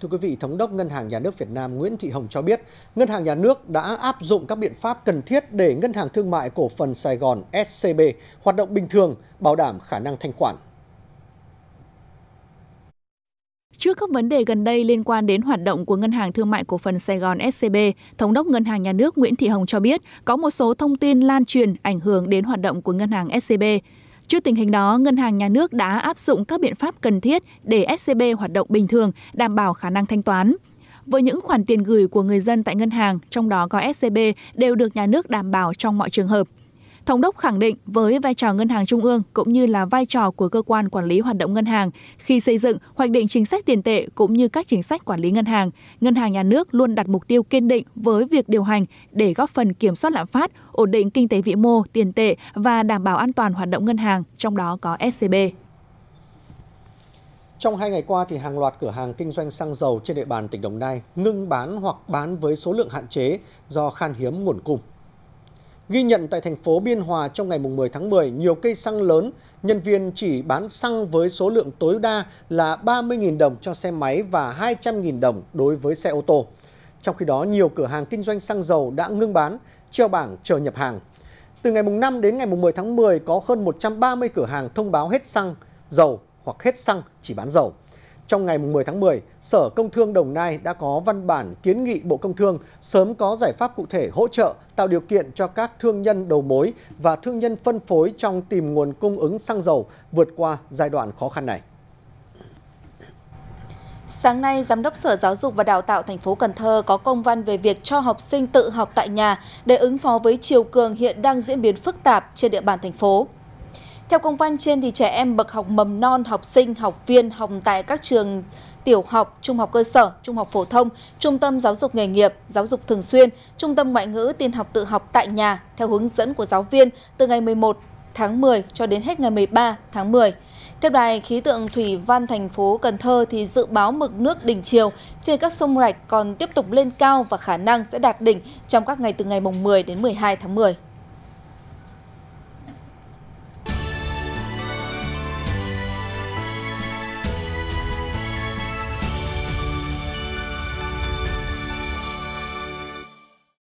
Thưa quý vị, Thống đốc Ngân hàng Nhà nước Việt Nam Nguyễn Thị Hồng cho biết, Ngân hàng Nhà nước đã áp dụng các biện pháp cần thiết để Ngân hàng Thương mại Cổ phần Sài Gòn SCB hoạt động bình thường, bảo đảm khả năng thanh khoản. Trước các vấn đề gần đây liên quan đến hoạt động của Ngân hàng Thương mại Cổ phần Sài Gòn SCB, Thống đốc Ngân hàng Nhà nước Nguyễn Thị Hồng cho biết có một số thông tin lan truyền ảnh hưởng đến hoạt động của Ngân hàng SCB. Trước tình hình đó, Ngân hàng Nhà nước đã áp dụng các biện pháp cần thiết để SCB hoạt động bình thường, đảm bảo khả năng thanh toán. Với những khoản tiền gửi của người dân tại ngân hàng, trong đó có SCB, đều được nhà nước đảm bảo trong mọi trường hợp. Thống đốc khẳng định với vai trò ngân hàng trung ương cũng như là vai trò của cơ quan quản lý hoạt động ngân hàng khi xây dựng, hoạch định chính sách tiền tệ cũng như các chính sách quản lý ngân hàng, ngân hàng nhà nước luôn đặt mục tiêu kiên định với việc điều hành để góp phần kiểm soát lạm phát, ổn định kinh tế vĩ mô, tiền tệ và đảm bảo an toàn hoạt động ngân hàng, trong đó có SCB. Trong hai ngày qua, thì hàng loạt cửa hàng kinh doanh xăng dầu trên địa bàn tỉnh Đồng Nai ngưng bán hoặc bán với số lượng hạn chế do khan hiếm nguồn cung. Ghi nhận tại thành phố Biên Hòa trong ngày 10 tháng 10, nhiều cây xăng lớn, nhân viên chỉ bán xăng với số lượng tối đa là 30.000 đồng cho xe máy và 200.000 đồng đối với xe ô tô. Trong khi đó, nhiều cửa hàng kinh doanh xăng dầu đã ngưng bán, treo bảng chờ nhập hàng. Từ ngày 5 đến ngày 10 tháng 10, có hơn 130 cửa hàng thông báo hết xăng, dầu hoặc hết xăng chỉ bán dầu trong ngày 10 tháng 10, Sở Công Thương Đồng Nai đã có văn bản kiến nghị Bộ Công Thương sớm có giải pháp cụ thể hỗ trợ, tạo điều kiện cho các thương nhân đầu mối và thương nhân phân phối trong tìm nguồn cung ứng xăng dầu vượt qua giai đoạn khó khăn này. Sáng nay, Giám đốc Sở Giáo dục và Đào tạo thành phố Cần Thơ có công văn về việc cho học sinh tự học tại nhà để ứng phó với chiều cường hiện đang diễn biến phức tạp trên địa bàn thành phố. Theo công văn trên, thì trẻ em bậc học mầm non, học sinh, học viên học tại các trường tiểu học, trung học cơ sở, trung học phổ thông, trung tâm giáo dục nghề nghiệp, giáo dục thường xuyên, trung tâm ngoại ngữ tiên học tự học tại nhà theo hướng dẫn của giáo viên từ ngày 11 tháng 10 cho đến hết ngày 13 tháng 10. Theo đài khí tượng thủy văn thành phố Cần Thơ thì dự báo mực nước đỉnh chiều trên các sông rạch còn tiếp tục lên cao và khả năng sẽ đạt đỉnh trong các ngày từ ngày mùng 10 đến 12 tháng 10.